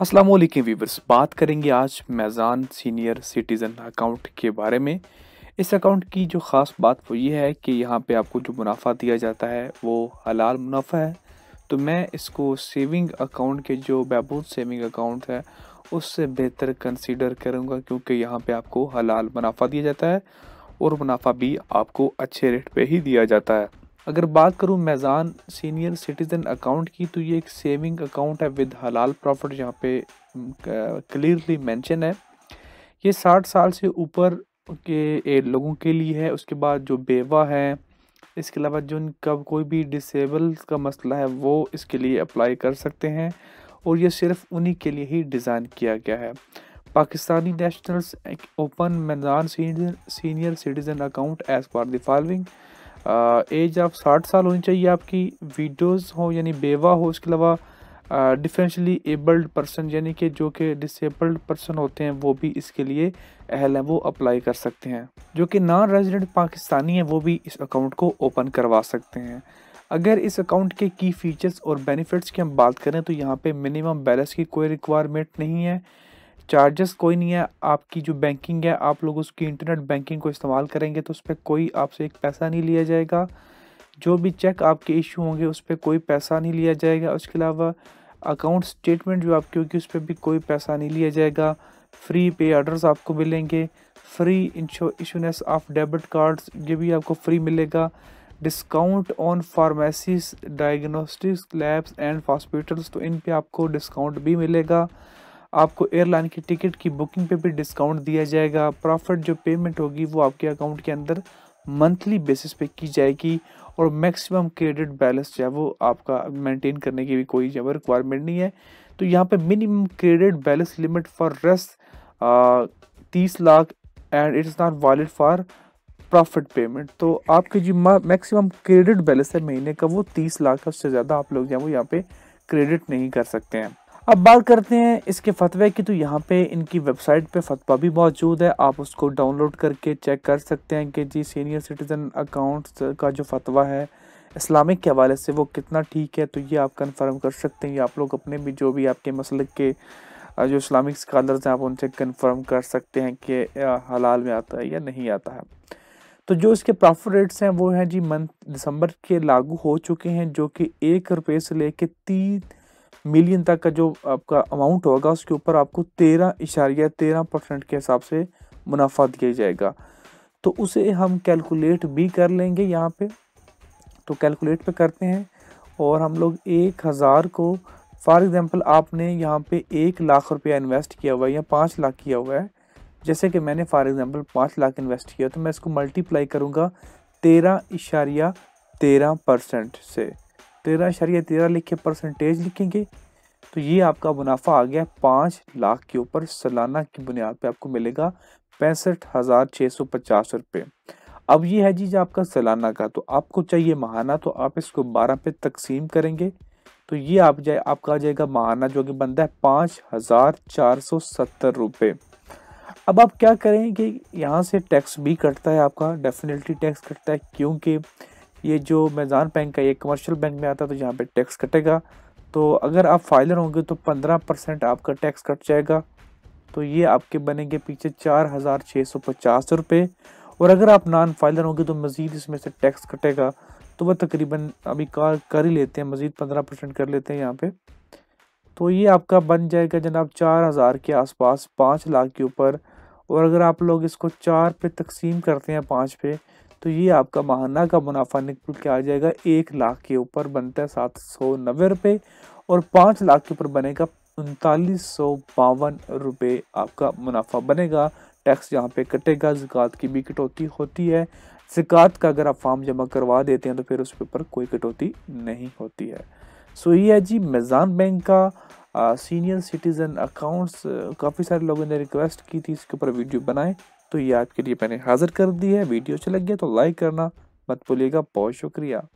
Aslam viewers बात करेंगे आज मैज़ान सीनियर सिटीज़न अकाउंट के बारे में इस अकाउंट की जो ख़ास बात वो ये है कि यहाँ पे आपको जो मुनाफा दिया जाता है वो हलाल मुनाफा है तो मैं इसको सेविंग अकाउंट के जो बहबूद सेविंग अकाउंट है उससे बेहतर कंसिडर करूँगा क्योंकि यहाँ पे आपको हलाल मुनाफा दिया जाता है और मुनाफा भी आपको अच्छे रेट पर ही दिया जाता है अगर बात करूँ मैज़ान सीनियर सिटीज़न अकाउंट की तो ये एक सेविंग अकाउंट है विद हलाल प्रॉफिट यहाँ पे क्लियरली मेंशन है ये साठ साल से ऊपर के लोगों के लिए है उसके बाद जो बेवा है इसके अलावा जो उनका कोई भी डिसेबल का मसला है वो इसके लिए अप्लाई कर सकते हैं और ये सिर्फ उन्हीं के लिए ही डिज़ाइन किया गया है पाकिस्तानी नेशनल्स ओपन मैदान senior citizen account as per the following age आप साठ साल होनी चाहिए आपकी वीडियोस हो यानी बेवा हो उसके अलावा डिफरेंशली एबल्ड पर्सन यानी कि जो कि डिसेबल्ड पर्सन होते हैं वो भी इसके लिए अहल हैं वो अप्लाई कर सकते हैं जो कि नॉन रेजिडेंट पाकिस्तानी हैं वो भी इस अकाउंट को ओपन करवा सकते हैं अगर इस अकाउंट के की फ़ीचर्स और बेनिफिट्स की हम बात करें तो यहाँ पे मिनिमम बैलेंस की कोई रिक्वायरमेंट नहीं है चार्जेस कोई नहीं है आपकी जो बैंकिंग है आप लोग उसकी इंटरनेट बैंकिंग को इस्तेमाल करेंगे तो उस पर कोई आपसे एक पैसा नहीं लिया जाएगा जो भी चेक आपके इशू होंगे उस पर कोई पैसा नहीं लिया जाएगा उसके अलावा अकाउंट स्टेटमेंट जो आपकी होगी उस पर भी कोई पैसा नहीं लिया जाएगा फ्री पे ऑर्डर्स आपको मिलेंगे फ्री इंशो इशूनेस ऑफ डेबिट कार्ड्स ये भी आपको फ्री मिलेगा discount on pharmacies diagnostics labs and hospitals तो इन पे आपको डिस्काउंट भी मिलेगा आपको एयरलाइन की टिकट की बुकिंग पे भी डिस्काउंट दिया जाएगा प्रॉफिट जो पेमेंट होगी वो आपके अकाउंट के अंदर मंथली बेसिस पे की जाएगी और मैक्सिमम क्रेडिट बैलेंस जो है वो आपका मेंटेन करने की भी कोई जो रिक्वायरमेंट नहीं है तो यहाँ पे minimum credit balance limit for rest तीस lakh and is not valid for profit payment तो आपके जो मैक्सिमम क्रेडिट बैलेंस है महीने का वो तीस लाख उससे ज़्यादा आप लोग जो है वो यहाँ पे क्रेडिट नहीं कर सकते हैं अब बात करते हैं इसके फतवे की तो यहाँ पे इनकी वेबसाइट पे फतवा भी मौजूद है आप उसको डाउनलोड करके चेक कर सकते हैं कि जी सीनियर सिटीज़न अकाउंट्स का जो फतवा है इस्लामिक के हवाले से वो कितना ठीक है तो ये आप कन्फर्म कर सकते हैं या आप लोग अपने भी जो भी आपके मसल के जो इस्लामिक स्कॉलर्स हैं आप उनसे कन्फर्म कर सकते हैं कि हलाल में आता है या नहीं आता है तो जो इसके प्रॉफिट रेट्स हैं वो हैं जी मंथ दिसंबर के लागू हो चुके हैं जो कि एक रुपये से लेके तीन मिलियन तक का जो आपका अमाउंट होगा उसके ऊपर आपको तेरह इशारिया तेरह परसेंट के हिसाब से मुनाफा दिया जाएगा तो उसे हम कैलकुलेट भी कर लेंगे यहाँ पे तो कैलकुलेट पे करते हैं और हम लोग एक हज़ार को फॉर एग्ज़ाम्पल आपने यहाँ पे एक लाख रुपया इन्वेस्ट किया हुआ है या पाँच लाख किया हुआ है जैसे कि मैंने फॉर एग्ज़ाम्पल पाँच लाख इन्वेस्ट किया तो मैं इसको मल्टीप्लाई करूँगा तेरह इशारिया तेरह परसेंट से तेरह शरिया तेरह लिखे परसेंटेज लिखेंगे तो ये आपका मुनाफा आ गया पाँच लाख के ऊपर सालाना की बुनियाद पे आपको मिलेगा पैंसठ हज़ार छः सौ पचास रुपये अब ये है जी जो आपका सालाना का तो आपको चाहिए महाना तो आप इसको बारह पे तकसीम करेंगे तो ये आप जाए आपका आ जाएगा महाना जो कि बनता है पाँच हज़ार चार सौ सत्तर रुपये अब आप क्या करें कि यहाँ से टैक्स भी कटता है आपका डेफिनेटली टैक्स कटता है क्योंकि ये जो मैदान बैंक है ये कमर्शियल बैंक में आता है तो यहाँ पे टैक्स कटेगा तो अगर आप फाइलर होंगे तो पंद्रह परसेंट आपका टैक्स कट जाएगा तो ये आपके बनेंगे पीछे चार हज़ार छः सौ पचास रुपये और अगर आप नान फाइलर होंगे तो मज़ीद इसमें से टैक्स कटेगा तो वह तकरीबन अभी कार कर ही लेते हैं मज़ीद पंद्रह परसेंट कर लेते हैं यहाँ पे तो ये आपका बन जाएगा जनाब चार हज़ार के आसपास पाँच लाख के ऊपर और अगर आप लोग इसको चार पे तकसीम करते हैं पाँच पे तो ये आपका महाना का मुनाफा निकल के आ जाएगा एक लाख के ऊपर बनता है सात सौ नब्बे रुपये और पाँच लाख के ऊपर बनेगा उनतालीस सौ बावन रुपये आपका मुनाफा बनेगा टैक्स यहाँ पे कटेगा जिकात की भी कटौती होती है जिकात का अगर आप फॉर्म जमा करवा देते हैं तो फिर उस ऊपर पर कोई कटौती नहीं होती है सो ये है जी मेज़ान बैंक का आ, सीनियर सिटीज़न अकाउंट्स काफ़ी सारे लोगों ने रिक्वेस्ट की थी इसके ऊपर वीडियो बनाएं तो ये आपके लिए मैंने हाजिर कर दी है वीडियो अच्छा लग गया तो लाइक करना मत भूलिएगा बहुत शुक्रिया